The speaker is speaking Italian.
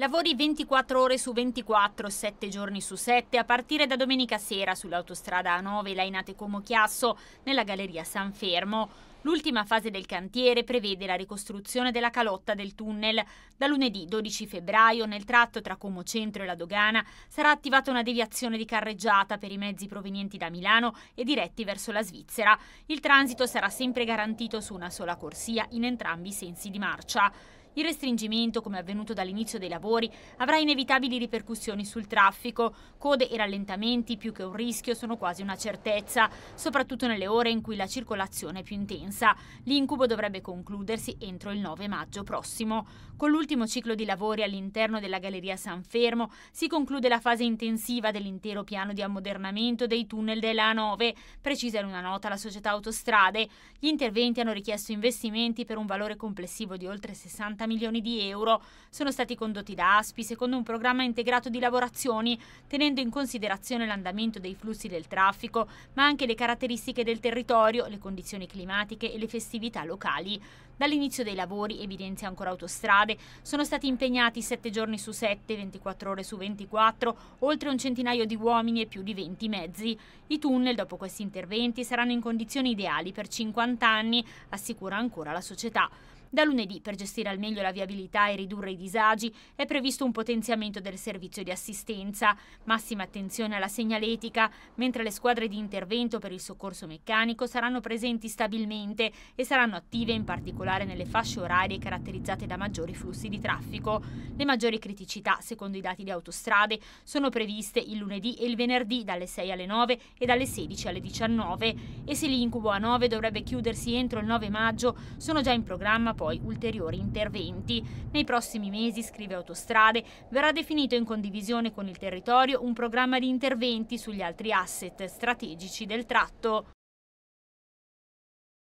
Lavori 24 ore su 24, 7 giorni su 7, a partire da domenica sera sull'autostrada A9 Lainate Como Chiasso, nella Galleria San Fermo. L'ultima fase del cantiere prevede la ricostruzione della calotta del tunnel. Da lunedì 12 febbraio, nel tratto tra Como Centro e la Dogana, sarà attivata una deviazione di carreggiata per i mezzi provenienti da Milano e diretti verso la Svizzera. Il transito sarà sempre garantito su una sola corsia in entrambi i sensi di marcia. Il restringimento, come avvenuto dall'inizio dei lavori, avrà inevitabili ripercussioni sul traffico. Code e rallentamenti, più che un rischio, sono quasi una certezza, soprattutto nelle ore in cui la circolazione è più intensa. L'incubo dovrebbe concludersi entro il 9 maggio prossimo. Con l'ultimo ciclo di lavori all'interno della Galleria San Fermo si conclude la fase intensiva dell'intero piano di ammodernamento dei tunnel della A9, precisa in una nota la società Autostrade. Gli interventi hanno richiesto investimenti per un valore complessivo di oltre 60 milioni milioni di euro. Sono stati condotti da ASPI secondo un programma integrato di lavorazioni, tenendo in considerazione l'andamento dei flussi del traffico, ma anche le caratteristiche del territorio, le condizioni climatiche e le festività locali. Dall'inizio dei lavori, evidenzia ancora autostrade, sono stati impegnati 7 giorni su 7, 24 ore su 24, oltre un centinaio di uomini e più di 20 mezzi. I tunnel, dopo questi interventi, saranno in condizioni ideali per 50 anni, assicura ancora la società. Da lunedì, per gestire al meglio la viabilità e ridurre i disagi, è previsto un potenziamento del servizio di assistenza. Massima attenzione alla segnaletica, mentre le squadre di intervento per il soccorso meccanico saranno presenti stabilmente e saranno attive in particolare nelle fasce orarie caratterizzate da maggiori flussi di traffico. Le maggiori criticità, secondo i dati di autostrade, sono previste il lunedì e il venerdì dalle 6 alle 9 e dalle 16 alle 19 e se l'incubo a 9 dovrebbe chiudersi entro il 9 maggio, sono già in programma poi ulteriori interventi. Nei prossimi mesi, scrive Autostrade, verrà definito in condivisione con il territorio un programma di interventi sugli altri asset strategici del tratto.